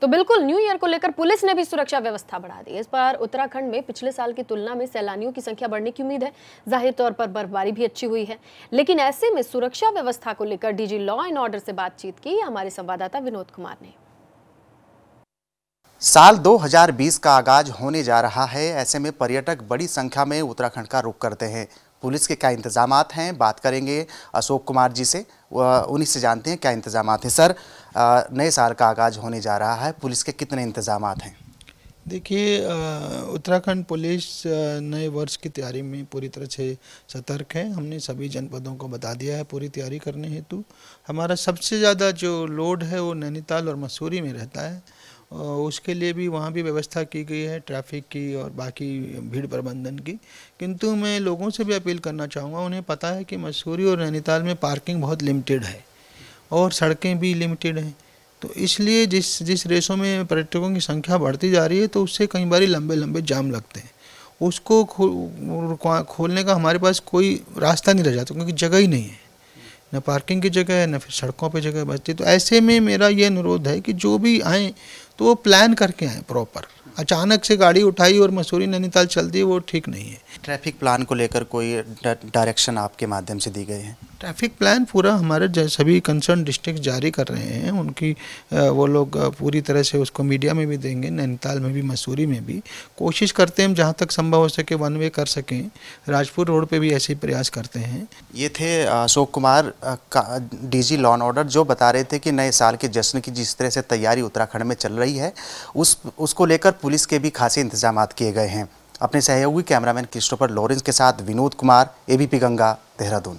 तो बिल्कुल new year को लेकर पुलिस ने भी सुरक्षा व्यवस्था बढ़ा दी इस बार उत्तराखंड में पिछले साल की तुलना में सैलानियों की संख्या बढ़ने की उम्मीद है जाहिर तौर पर बर्फबारी भी अच्छी हुई है लेकिन ऐसे में सुरक्षा व्यवस्था को लेकर डीजी लॉ एंड ऑर्डर से बातचीत की हमारे संवाददाता विनोद कुमार ने साल 2020 का आगाज होने जा रहा है ऐसे में पर्यटक बड़ी संख्या में उत्तराखंड का रुख करते हैं पुलिस के क्या इंतजाम हैं बात करेंगे अशोक कुमार जी से उन्हीं से जानते हैं क्या इंतजाम हैं सर नए साल का आगाज़ होने जा रहा है पुलिस के कितने इंतजाम हैं देखिए उत्तराखंड पुलिस नए वर्ष की तैयारी में पूरी तरह से सतर्क है हमने सभी जनपदों को बता दिया है पूरी तैयारी करने हेतु हमारा सबसे ज़्यादा जो लोड है वो नैनीताल और मसूरी में रहता है उसके लिए भी वहाँ भी व्यवस्था की गई है ट्रैफिक की और बाकी भीड़ प्रबंधन की किंतु मैं लोगों से भी अपील करना चाहूँगा उन्हें पता है कि मसूरी और नैनीताल में पार्किंग बहुत लिमिटेड है और सड़कें भी लिमिटेड हैं तो इसलिए जिस जिस रेसों में पर्यटकों की संख्या बढ़ती जा रही है तो उससे कई बार लंबे लंबे जाम लगते हैं उसको खो, खोलने का हमारे पास कोई रास्ता नहीं रह जाता क्योंकि जगह ही नहीं है न पार्किंग की जगह है न फिर सड़कों पर जगह बचती तो ऐसे में मेरा ये अनुरोध है कि जो भी आएँ तो वो प्लान करके आएँ प्रॉपर अचानक से गाड़ी उठाई और मसूरी नैनीताल चल दी वो ठीक नहीं है ट्रैफिक प्लान को लेकर कोई डायरेक्शन आपके माध्यम से दी गई है ट्रैफिक प्लान पूरा हमारे सभी कंसर्न डिस्ट्रिक्ट जारी कर रहे हैं उनकी वो लोग पूरी तरह से उसको मीडिया में भी देंगे नैनीताल में भी मसूरी में भी कोशिश करते हैं हम जहाँ तक संभव हो सके वन वे कर सकें राजपुर रोड पे भी ऐसे ही प्रयास करते हैं ये थे Ashok Kumar D G law and order जो बता रहे थे कि नए साल के जश्न की जिस तरह से तैयारी उत्तराखंड में चल रही है उस उसको लेकर पुलिस के भी खासे इंतजाम किए गए हैं अपने सहयोगी कैमरामैन क्रिस्टोफर लॉरेंस के साथ विनोद कुमार एबीपी गंगा देहरादून